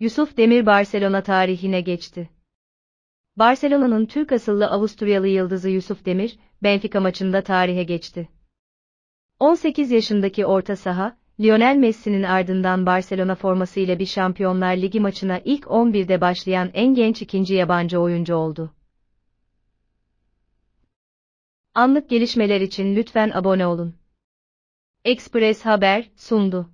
Yusuf Demir Barcelona tarihine geçti. Barcelona'nın Türk asıllı Avusturyalı yıldızı Yusuf Demir, Benfica maçında tarihe geçti. 18 yaşındaki orta saha, Lionel Messi'nin ardından Barcelona formasıyla bir Şampiyonlar Ligi maçına ilk 11'de başlayan en genç ikinci yabancı oyuncu oldu. Anlık gelişmeler için lütfen abone olun. Express Haber sundu.